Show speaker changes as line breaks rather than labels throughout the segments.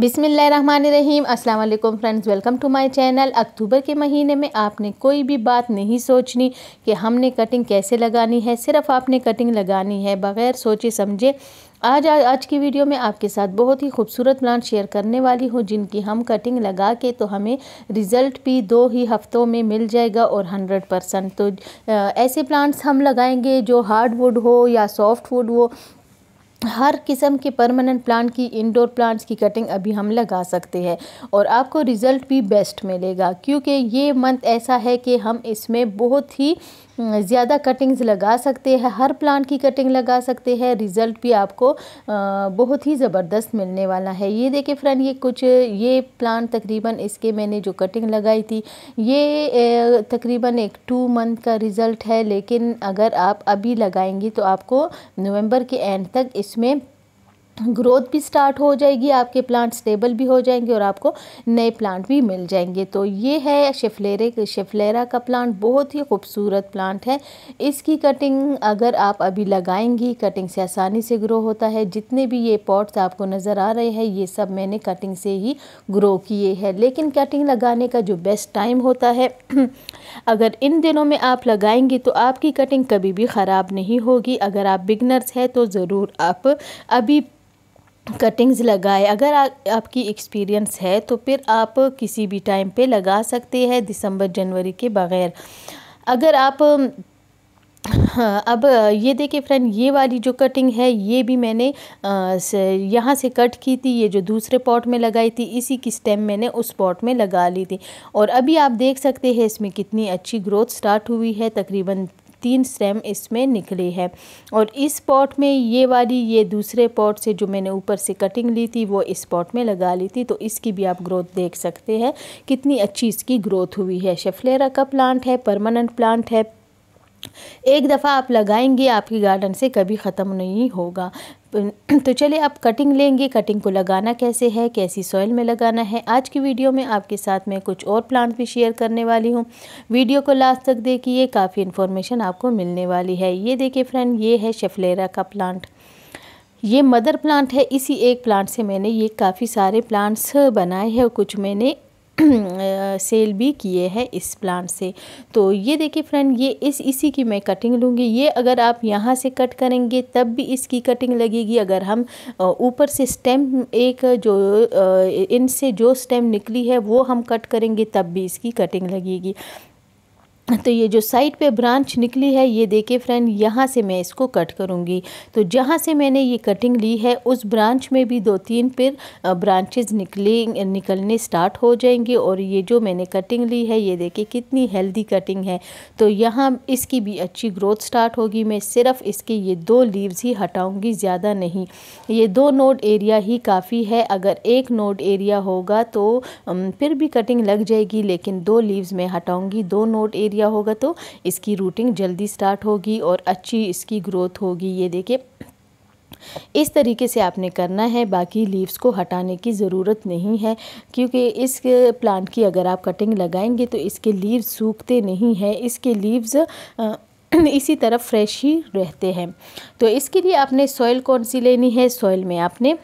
बिसमीम अस्सलाम friends welcome to my channel October के महीने में आपने कोई भी बात नहीं सोचनी कि हमने कटिंग कैसे लगानी है सिर्फ आपने कटिंग लगानी है बग़ैर सोचे समझे आज आ, आज की वीडियो में आपके साथ बहुत ही खूबसूरत प्लांट शेयर करने वाली हूँ जिनकी हम कटिंग लगा के तो हमें रिज़ल्ट भी दो ही हफ़्तों में मिल जाएगा और हंड्रेड परसेंट तो ऐसे प्लांट्स हम लगाएंगे जो हार्ड वुड हो या सॉफ्ट वुड हो हर किस्म के परमानेंट प्लांट की इंडोर प्लांट्स की कटिंग अभी हम लगा सकते हैं और आपको रिज़ल्ट भी बेस्ट मिलेगा क्योंकि ये मंथ ऐसा है कि हम इसमें बहुत ही हम्म, ज़्यादा कटिंग्स लगा सकते हैं हर प्लांट की कटिंग लगा सकते हैं रिज़ल्ट भी आपको बहुत ही ज़बरदस्त मिलने वाला है ये देखिए फ्रेंड ये कुछ ये प्लांट तकरीबन इसके मैंने जो कटिंग लगाई थी ये तकरीबन एक टू मंथ का रिज़ल्ट है लेकिन अगर आप अभी लगाएंगे तो आपको नवंबर के एंड तक इसमें ग्रोथ भी स्टार्ट हो जाएगी आपके प्लांट स्टेबल भी हो जाएंगे और आपको नए प्लांट भी मिल जाएंगे तो ये है शेफलेरे शेफलेरा का प्लांट बहुत ही खूबसूरत प्लांट है इसकी कटिंग अगर आप अभी लगाएंगी कटिंग से आसानी से ग्रो होता है जितने भी ये पॉट्स आपको नज़र आ रहे हैं ये सब मैंने कटिंग से ही ग्रो किए हैं लेकिन कटिंग लगाने का जो बेस्ट टाइम होता है अगर इन दिनों में आप लगाएंगे तो आपकी कटिंग कभी भी ख़राब नहीं होगी अगर आप बिगनर्स हैं तो ज़रूर आप अभी कटिंग्स लगाए अगर आ, आपकी एक्सपीरियंस है तो फिर आप किसी भी टाइम पे लगा सकते हैं दिसंबर जनवरी के बग़ैर अगर आप हाँ, अब ये देखिए फ्रेंड ये वाली जो कटिंग है ये भी मैंने यहाँ से कट की थी ये जो दूसरे पॉट में लगाई थी इसी की स्टेम मैंने उस पॉट में लगा ली थी और अभी आप देख सकते हैं इसमें कितनी अच्छी ग्रोथ स्टार्ट हुई है तकरीबन तीन स्टेम इसमें निकले हैं और इस पॉट में ये वाली ये दूसरे पॉट से जो मैंने ऊपर से कटिंग ली थी वो इस पॉट में लगा ली थी तो इसकी भी आप ग्रोथ देख सकते हैं कितनी अच्छी इसकी ग्रोथ हुई है शेफलेरा का प्लांट है परमानेंट प्लांट है एक दफ़ा आप लगाएंगे आपकी गार्डन से कभी ख़त्म नहीं होगा तो चलिए आप कटिंग लेंगे कटिंग को लगाना कैसे है कैसी सॉइल में लगाना है आज की वीडियो में आपके साथ मैं कुछ और प्लांट भी शेयर करने वाली हूँ वीडियो को लास्ट तक देखिए काफ़ी इन्फॉर्मेशन आपको मिलने वाली है ये देखिए फ्रेंड ये है शेफलेरा का प्लांट ये मदर प्लांट है इसी एक प्लांट से मैंने ये काफ़ी सारे प्लांट्स बनाए हैं कुछ मैंने सेल भी किए हैं इस प्लांट से तो ये देखिए फ्रेंड ये इस इसी की मैं कटिंग लूँगी ये अगर आप यहाँ से कट करेंगे तब भी इसकी कटिंग लगेगी अगर हम ऊपर से स्टेम एक जो इनसे जो स्टेम निकली है वो हम कट करेंगे तब भी इसकी कटिंग लगेगी तो ये जो साइड पे ब्रांच निकली है ये देखे फ्रेंड यहाँ से मैं इसको कट करूँगी तो जहाँ से मैंने ये कटिंग ली है उस ब्रांच में भी दो तीन फिर ब्रांचेज निकले निकलने स्टार्ट हो जाएंगे और ये जो मैंने कटिंग ली है ये देखे कितनी हेल्दी कटिंग है तो यहाँ इसकी भी अच्छी ग्रोथ स्टार्ट होगी मैं सिर्फ इसके ये दो लीव्स ही हटाऊँगी ज़्यादा नहीं ये दो नोड एरिया ही काफ़ी है अगर एक नोड एरिया होगा तो फिर भी कटिंग लग जाएगी लेकिन दो लीव्स मैं हटाऊँगी दो नोड एरिया दिया होगा तो इसकी रूटिंग जल्दी स्टार्ट होगी और अच्छी इसकी ग्रोथ होगी ये देखिए इस तरीके से आपने करना है बाकी लीव्स को हटाने की ज़रूरत नहीं है क्योंकि इस प्लांट की अगर आप कटिंग लगाएंगे तो इसके लीव्स सूखते नहीं है इसके लीव्स इसी तरह फ्रेश ही रहते हैं तो इसके लिए आपने सॉइल कौन सी लेनी है सॉइल में आपने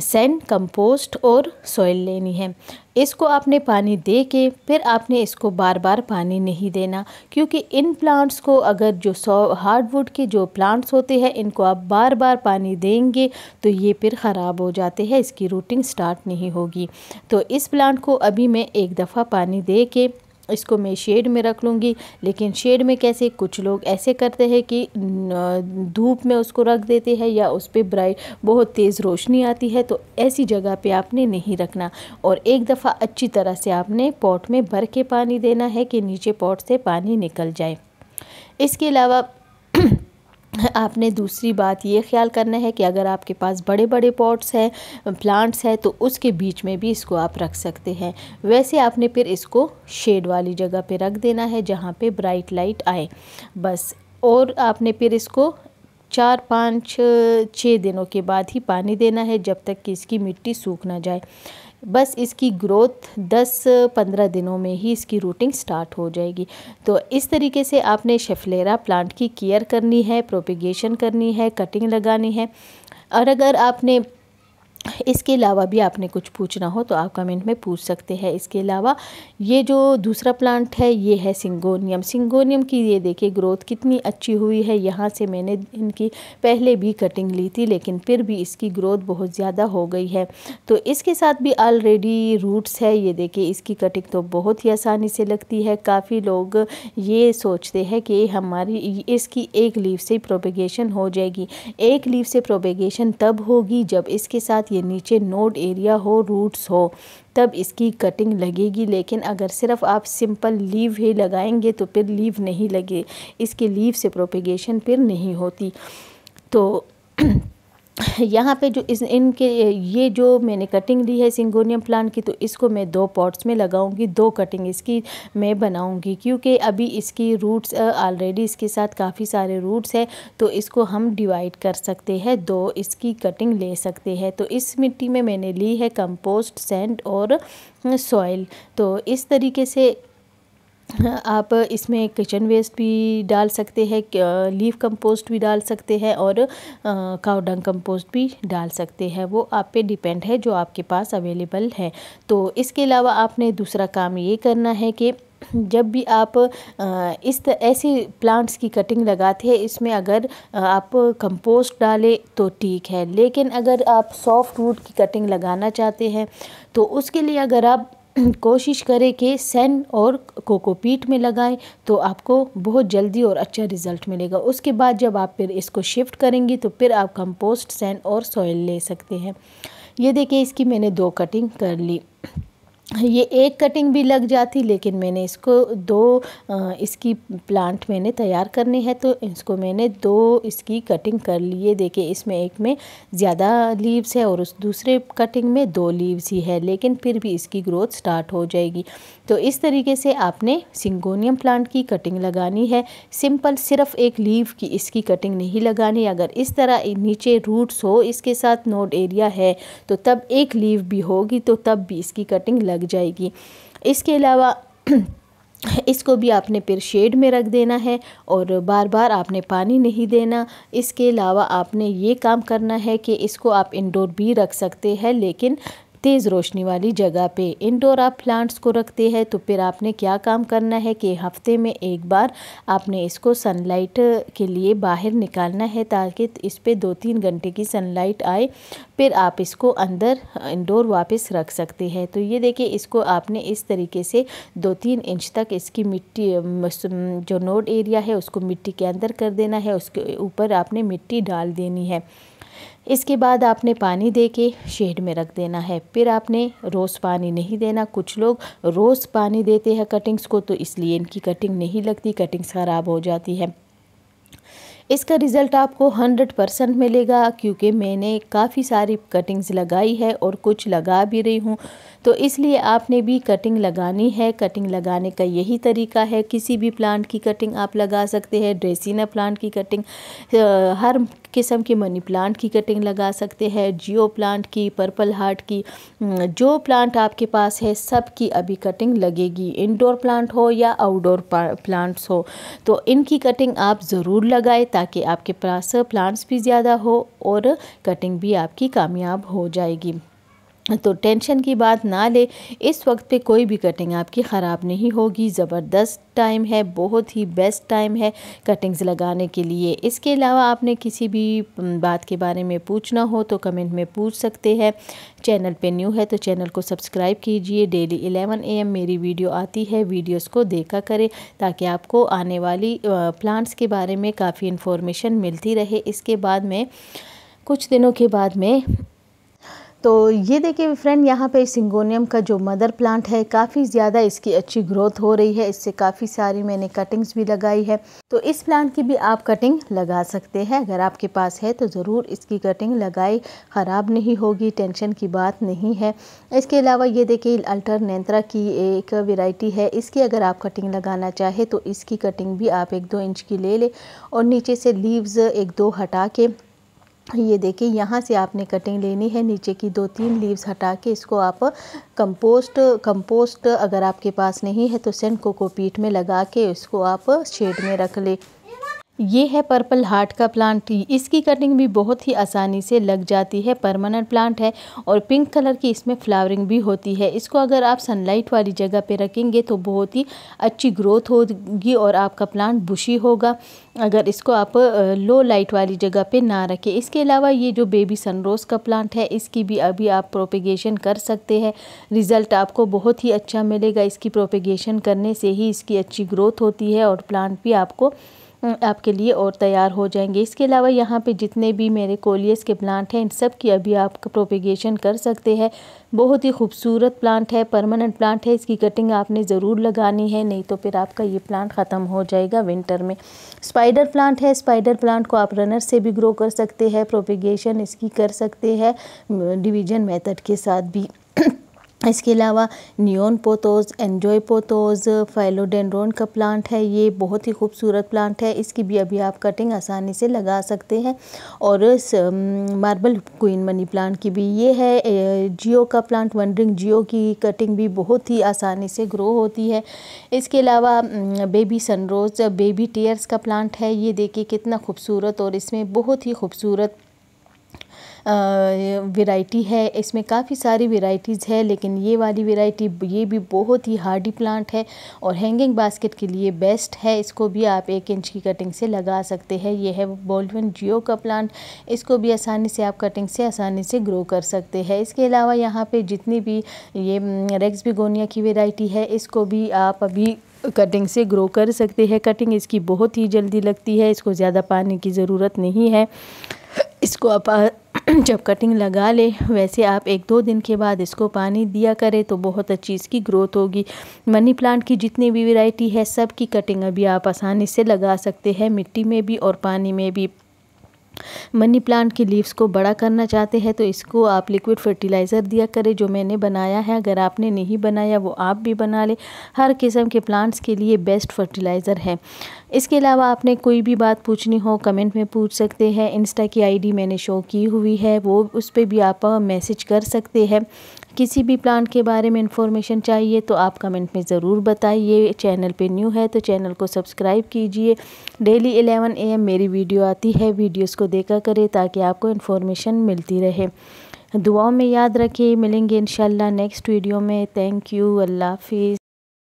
सेंड कंपोस्ट और सॉइल लेनी है इसको आपने पानी दे के फिर आपने इसको बार बार पानी नहीं देना क्योंकि इन प्लांट्स को अगर जो सौ हार्डवुड के जो प्लांट्स होते हैं इनको आप बार बार पानी देंगे तो ये फिर ख़राब हो जाते हैं इसकी रूटिंग स्टार्ट नहीं होगी तो इस प्लांट को अभी मैं एक दफ़ा पानी दे के इसको मैं शेड में रख लूँगी लेकिन शेड में कैसे कुछ लोग ऐसे करते हैं कि धूप में उसको रख देते हैं या उस पर ब्राइट बहुत तेज़ रोशनी आती है तो ऐसी जगह पे आपने नहीं रखना और एक दफ़ा अच्छी तरह से आपने पॉट में भर के पानी देना है कि नीचे पॉट से पानी निकल जाए इसके अलावा आपने दूसरी बात ये ख्याल करना है कि अगर आपके पास बड़े बड़े पॉट्स हैं प्लांट्स हैं तो उसके बीच में भी इसको आप रख सकते हैं वैसे आपने फिर इसको शेड वाली जगह पे रख देना है जहाँ पे ब्राइट लाइट आए बस और आपने फिर इसको चार पाँच छः दिनों के बाद ही पानी देना है जब तक कि इसकी मिट्टी सूख ना जाए बस इसकी ग्रोथ 10-15 दिनों में ही इसकी रूटिंग स्टार्ट हो जाएगी तो इस तरीके से आपने शेफलेरा प्लांट की केयर करनी है प्रोपिगेशन करनी है कटिंग लगानी है और अगर आपने इसके अलावा भी आपने कुछ पूछना हो तो आप कमेंट में पूछ सकते हैं इसके अलावा ये जो दूसरा प्लांट है ये है सिंगोनियम सिंगोनियम की ये देखिए ग्रोथ कितनी अच्छी हुई है यहाँ से मैंने इनकी पहले भी कटिंग ली थी लेकिन फिर भी इसकी ग्रोथ बहुत ज़्यादा हो गई है तो इसके साथ भी ऑलरेडी रूट्स है ये देखिए इसकी कटिंग तो बहुत ही आसानी से लगती है काफ़ी लोग ये सोचते हैं कि हमारी इसकी एक लीव से प्रोपेगेशन हो जाएगी एक लीव से प्रोपेगेशन तब होगी जब इसके साथ ये नीचे नोड एरिया हो रूट्स हो तब इसकी कटिंग लगेगी लेकिन अगर सिर्फ आप सिंपल लीव ही लगाएंगे तो फिर लीव नहीं लगे इसके लीव से प्रोपिगेशन फिर नहीं होती तो यहाँ पे जो इस इनके ये जो मैंने कटिंग ली है सिंगोनियम प्लांट की तो इसको मैं दो पॉट्स में लगाऊंगी दो कटिंग इसकी मैं बनाऊंगी क्योंकि अभी इसकी रूट्स ऑलरेडी इसके साथ काफ़ी सारे रूट्स है तो इसको हम डिवाइड कर सकते हैं दो इसकी कटिंग ले सकते हैं तो इस मिट्टी में मैंने ली है कंपोस्ट सेंड और सॉइल तो इस तरीके से आप इसमें किचन वेस्ट भी डाल सकते हैं लीफ कंपोस्ट भी डाल सकते हैं और कावडंग कंपोस्ट भी डाल सकते हैं वो आप पे डिपेंड है जो आपके पास अवेलेबल है तो इसके अलावा आपने दूसरा काम ये करना है कि जब भी आप इस ऐसे प्लांट्स की कटिंग लगाते हैं इसमें अगर आप कंपोस्ट डालें तो ठीक है लेकिन अगर आप सॉफ्ट रूट की कटिंग लगाना चाहते हैं तो उसके लिए अगर आप कोशिश करें कि सेन और कोकोपीट में लगाएं तो आपको बहुत जल्दी और अच्छा रिज़ल्ट मिलेगा उसके बाद जब आप फिर इसको शिफ्ट करेंगी तो फिर आप कंपोस्ट सेन और सॉइल ले सकते हैं ये देखिए इसकी मैंने दो कटिंग कर ली ये एक कटिंग भी लग जाती लेकिन मैंने इसको दो इसकी प्लांट मैंने तैयार करनी है तो इसको मैंने दो इसकी कटिंग कर लिए देखिए इसमें एक में ज़्यादा लीव्स है और उस दूसरे कटिंग में दो लीव्स ही है लेकिन फिर भी इसकी ग्रोथ स्टार्ट हो जाएगी तो इस तरीके से आपने सिंगोनियम प्लांट की कटिंग लगानी है सिंपल सिर्फ एक लीव की इसकी कटिंग नहीं लगानी अगर इस तरह नीचे रूट्स हो इसके साथ नोड एरिया है तो तब एक लीव भी होगी तो तब भी इसकी कटिंग लग जाएगी इसके अलावा इसको भी आपने फिर शेड में रख देना है और बार बार आपने पानी नहीं देना इसके अलावा आपने ये काम करना है कि इसको आप इंडोर भी रख सकते हैं लेकिन तेज़ रोशनी वाली जगह पे इंडोर आप प्लांट्स को रखते हैं तो फिर आपने क्या काम करना है कि हफ्ते में एक बार आपने इसको सनलाइट के लिए बाहर निकालना है ताकि इस पर दो तीन घंटे की सनलाइट आए फिर आप इसको अंदर इंडोर वापस रख सकते हैं तो ये देखिए इसको आपने इस तरीके से दो तीन इंच तक इसकी मिट्टी जो नोड एरिया है उसको मिट्टी के अंदर कर देना है उसके ऊपर आपने मिट्टी डाल देनी है इसके बाद आपने पानी दे के शेड में रख देना है फिर आपने रोज़ पानी नहीं देना कुछ लोग रोज़ पानी देते हैं कटिंग्स को तो इसलिए इनकी कटिंग नहीं लगती कटिंग्स ख़राब हो जाती है इसका रिज़ल्ट आपको 100 परसेंट मिलेगा क्योंकि मैंने काफ़ी सारी कटिंग्स लगाई है और कुछ लगा भी रही हूँ तो इसलिए आपने भी कटिंग लगानी है कटिंग लगाने का यही तरीका है किसी भी प्लांट की कटिंग आप लगा सकते हैं ड्रेसिना प्लांट की कटिंग हर किस्म के मनी प्लांट की कटिंग लगा सकते हैं जियो प्लांट की पर्पल हार्ट की जो प्लांट आपके पास है सब की अभी कटिंग लगेगी इंडोर प्लांट हो या आउटडोर प्लांट्स हो तो इनकी कटिंग आप ज़रूर लगाएं ताकि आपके पास प्लांट्स भी ज़्यादा हो और कटिंग भी आपकी कामयाब हो जाएगी तो टेंशन की बात ना ले इस वक्त पे कोई भी कटिंग आपकी ख़राब नहीं होगी ज़बरदस्त टाइम है बहुत ही बेस्ट टाइम है कटिंग्स लगाने के लिए इसके अलावा आपने किसी भी बात के बारे में पूछना हो तो कमेंट में पूछ सकते हैं चैनल पे न्यू है तो चैनल को सब्सक्राइब कीजिए डेली 11 एम मेरी वीडियो आती है वीडियोस को देखा करें ताकि आपको आने वाली प्लांट्स के बारे में काफ़ी इन्फॉर्मेशन मिलती रहे इसके बाद में कुछ दिनों के बाद में तो ये देखिए फ्रेंड यहाँ पे सिंगोनियम का जो मदर प्लांट है काफ़ी ज़्यादा इसकी अच्छी ग्रोथ हो रही है इससे काफ़ी सारी मैंने कटिंग्स भी लगाई है तो इस प्लांट की भी आप कटिंग लगा सकते हैं अगर आपके पास है तो ज़रूर इसकी कटिंग लगाई ख़राब नहीं होगी टेंशन की बात नहीं है इसके अलावा ये देखिए अल्टर नेंत्रा की एक वेराइटी है इसकी अगर आप कटिंग लगाना चाहे तो इसकी कटिंग भी आप एक दो इंच की ले लें और नीचे से लीव्स एक दो हटा के ये देखिए यहाँ से आपने कटिंग लेनी है नीचे की दो तीन लीव्स हटा के इसको आप कंपोस्ट कंपोस्ट अगर आपके पास नहीं है तो सेंट कोकोपीट में लगा के इसको आप शेड में रख ले ये है पर्पल हार्ट का प्लांट इसकी कटिंग भी बहुत ही आसानी से लग जाती है परमानेंट प्लांट है और पिंक कलर की इसमें फ्लावरिंग भी होती है इसको अगर आप सनलाइट वाली जगह पे रखेंगे तो बहुत ही अच्छी ग्रोथ होगी और आपका प्लांट बुशी होगा अगर इसको आप लो लाइट वाली जगह पे ना रखें इसके अलावा ये जो बेबी सनरोज़ का प्लांट है इसकी भी अभी आप प्रोपिगेशन कर सकते हैं रिज़ल्ट आपको बहुत ही अच्छा मिलेगा इसकी प्रोपिगेशन करने से ही इसकी अच्छी ग्रोथ होती है और प्लांट भी आपको हम्म, आपके लिए और तैयार हो जाएंगे इसके अलावा यहाँ पे जितने भी मेरे कोलियस के प्लांट हैं इन सब की अभी आप प्रोपिगेशन कर सकते हैं बहुत ही खूबसूरत प्लांट है परमानेंट प्लांट है इसकी कटिंग आपने ज़रूर लगानी है नहीं तो फिर आपका ये प्लांट ख़त्म हो जाएगा विंटर में स्पाइडर प्लांट है स्पाइडर प्लांट को आप रनर से भी ग्रो कर सकते हैं प्रोपिगेशन इसकी कर सकते हैं डिवीजन मेथड के साथ भी इसके अलावा नियोन पोतोज़ एन्जॉय पोतोज़ फाइलोडेंड्रोन का प्लांट है ये बहुत ही खूबसूरत प्लांट है इसकी भी अभी आप कटिंग आसानी से लगा सकते हैं और इस मार्बल क्वीन मनी प्लांट की भी ये है जियो का प्लांट वंडरिंग जियो की कटिंग भी बहुत ही आसानी से ग्रो होती है इसके अलावा बेबी सनरोज बेबी टीयर्स का प्लांट है ये देखिए कितना खूबसूरत और इसमें बहुत ही खूबसूरत वेराइटी है इसमें काफ़ी सारी वेराइटीज़ है लेकिन ये वाली वेराइटी ये भी बहुत ही हार्डी प्लांट है और हैंगिंग बास्केट के लिए बेस्ट है इसको भी आप एक इंच की कटिंग से लगा सकते हैं ये है बोल्डवन जियो का प्लांट इसको भी आसानी से आप कटिंग से आसानी से ग्रो कर सकते हैं इसके अलावा यहाँ पर जितनी भी ये रेक्स बिगोनिया की वेराइटी है इसको भी आप अभी कटिंग से ग्रो कर सकते हैं कटिंग इसकी बहुत ही जल्दी लगती है इसको ज़्यादा पानी की ज़रूरत नहीं है इसको आप जब कटिंग लगा ले वैसे आप एक दो दिन के बाद इसको पानी दिया करें तो बहुत अच्छी इसकी ग्रोथ होगी मनी प्लांट की जितनी भी वैरायटी है सब की कटिंग अभी आप आसानी से लगा सकते हैं मिट्टी में भी और पानी में भी मनी प्लांट की लीव्स को बड़ा करना चाहते हैं तो इसको आप लिक्विड फर्टिलाइज़र दिया करें जो मैंने बनाया है अगर आपने नहीं बनाया वो आप भी बना लें हर किस्म के प्लांट्स के लिए बेस्ट फर्टिलाइज़र है इसके अलावा आपने कोई भी बात पूछनी हो कमेंट में पूछ सकते हैं इंस्टा की आईडी मैंने शो की हुई है वो उस पर भी आप मैसेज कर सकते हैं किसी भी प्लांट के बारे में इन्फॉर्मेशन चाहिए तो आप कमेंट में ज़रूर बताइए चैनल पे न्यू है तो चैनल को सब्सक्राइब कीजिए डेली 11 एम मेरी वीडियो आती है वीडियोस को देखा करें ताकि आपको इन्फॉर्मेशन मिलती रहे दुआओं में याद रखिए मिलेंगे इन नेक्स्ट वीडियो में थैंक यू अल्लाह हाफिज़